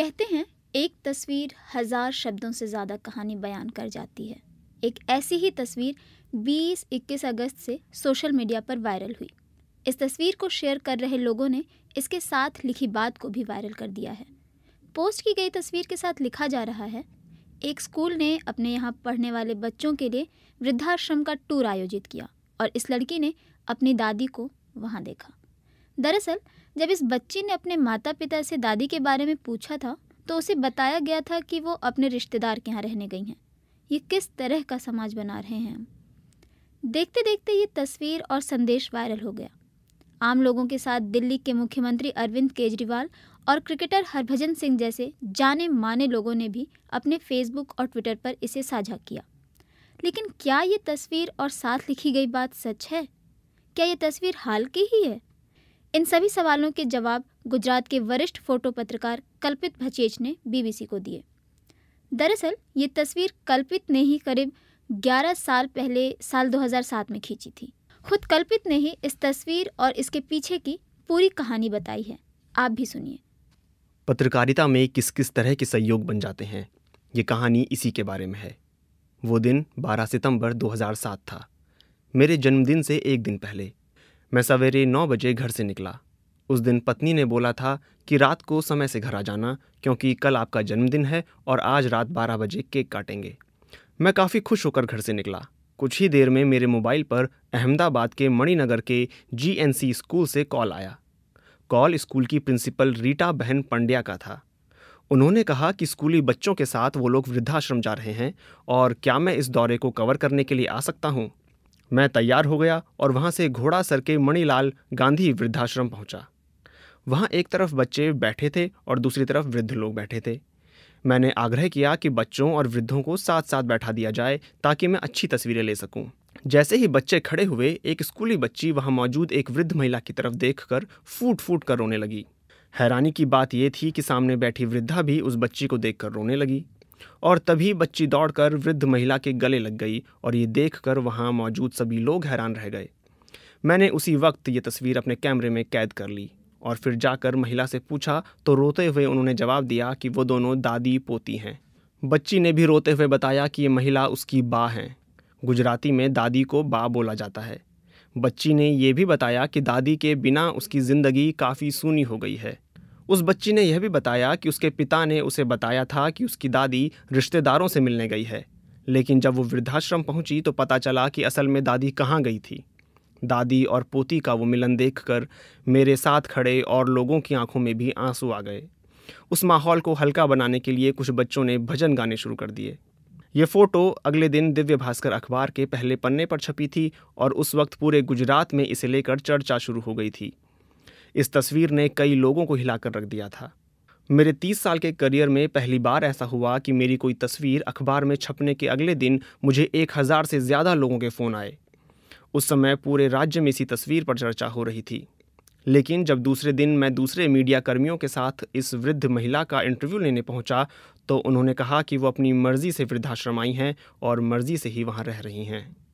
कहते हैं एक तस्वीर हज़ार शब्दों से ज़्यादा कहानी बयान कर जाती है एक ऐसी ही तस्वीर 20-21 अगस्त से सोशल मीडिया पर वायरल हुई इस तस्वीर को शेयर कर रहे लोगों ने इसके साथ लिखी बात को भी वायरल कर दिया है पोस्ट की गई तस्वीर के साथ लिखा जा रहा है एक स्कूल ने अपने यहाँ पढ़ने वाले बच्चों के लिए वृद्धाश्रम का टूर आयोजित किया और इस लड़की ने अपनी दादी को वहाँ देखा दरअसल जब इस बच्ची ने अपने माता पिता से दादी के बारे में पूछा था तो उसे बताया गया था कि वो अपने रिश्तेदार के यहाँ रहने गई हैं ये किस तरह का समाज बना रहे हैं हम देखते देखते ये तस्वीर और संदेश वायरल हो गया आम लोगों के साथ दिल्ली के मुख्यमंत्री अरविंद केजरीवाल और क्रिकेटर हरभजन सिंह जैसे जाने माने लोगों ने भी अपने फेसबुक और ट्विटर पर इसे साझा किया लेकिन क्या ये तस्वीर और साथ लिखी गई बात सच है क्या ये तस्वीर हाल की ही है इन सभी सवालों के जवाब गुजरात के वरिष्ठ फोटो पत्रकार कल्पित भचेच ने बीबीसी को दिए दरअसल ये तस्वीर कल्पित ने ही करीब 11 साल पहले साल 2007 में खींची थी खुद कल्पित ने ही इस तस्वीर और इसके पीछे की पूरी कहानी बताई है आप भी सुनिए पत्रकारिता में किस किस तरह के सहयोग बन जाते हैं ये कहानी इसी के बारे में है वो दिन 12 सितंबर 2007 था मेरे जन्मदिन से एक दिन पहले मैं सवेरे नौ बजे घर से निकला उस दिन पत्नी ने बोला था कि रात को समय से घर आ जाना क्योंकि कल आपका जन्मदिन है और आज रात बारह बजे केक काटेंगे मैं काफ़ी खुश होकर घर से निकला कुछ ही देर में मेरे मोबाइल पर अहमदाबाद के मणिनगर के जीएनसी स्कूल से कॉल आया कॉल स्कूल की प्रिंसिपल रीटा बहन पंड्या का था उन्होंने कहा कि स्कूली बच्चों के साथ वो लोग वृद्धाश्रम जा रहे हैं और क्या मैं इस दौरे को कवर करने के लिए आ सकता हूँ मैं तैयार हो गया और वहाँ से घोड़ा सर के मणिलाल गांधी वृद्धाश्रम पहुँचा वहाँ एक तरफ बच्चे बैठे थे और दूसरी तरफ वृद्ध लोग बैठे थे मैंने आग्रह किया कि बच्चों और वृद्धों को साथ साथ बैठा दिया जाए ताकि मैं अच्छी तस्वीरें ले सकूं। जैसे ही बच्चे खड़े हुए एक स्कूली बच्ची वहां मौजूद एक वृद्ध महिला की तरफ देखकर फूट फूट कर रोने लगी हैरानी की बात यह थी कि सामने बैठी वृद्धा भी उस बच्ची को देखकर रोने लगी और तभी बच्ची दौड़कर वृद्ध महिला के गले लग गई और ये देखकर वहाँ मौजूद सभी लोग हैरान रह गए मैंने उसी वक्त ये तस्वीर अपने कैमरे में कैद कर ली और फिर जाकर महिला से पूछा तो रोते हुए उन्होंने जवाब दिया कि वो दोनों दादी पोती हैं बच्ची ने भी रोते हुए बताया कि ये महिला उसकी बा हैं गुजराती में दादी को बा बोला जाता है बच्ची ने यह भी बताया कि दादी के बिना उसकी ज़िंदगी काफ़ी सूनी हो गई है उस बच्ची ने यह भी बताया कि उसके पिता ने उसे बताया था कि उसकी दादी रिश्तेदारों से मिलने गई है लेकिन जब वो वृद्धाश्रम पहुंची तो पता चला कि असल में दादी कहाँ गई थी दादी और पोती का वो मिलन देखकर मेरे साथ खड़े और लोगों की आंखों में भी आंसू आ गए उस माहौल को हल्का बनाने के लिए कुछ बच्चों ने भजन गाने शुरू कर दिए ये फ़ोटो अगले दिन दिव्य भास्कर अखबार के पहले पन्ने पर छपी थी और उस वक्त पूरे गुजरात में इसे लेकर चर्चा शुरू हो गई थी इस तस्वीर ने कई लोगों को हिलाकर रख दिया था मेरे तीस साल के करियर में पहली बार ऐसा हुआ कि मेरी कोई तस्वीर अखबार में छपने के अगले दिन मुझे एक हज़ार से ज़्यादा लोगों के फ़ोन आए उस समय पूरे राज्य में इसी तस्वीर पर चर्चा हो रही थी लेकिन जब दूसरे दिन मैं दूसरे मीडिया कर्मियों के साथ इस वृद्ध महिला का इंटरव्यू लेने पहुंचा तो उन्होंने कहा कि वो अपनी मर्ज़ी से वृद्धाश्रम आई हैं और मर्ज़ी से ही वहाँ रह रही हैं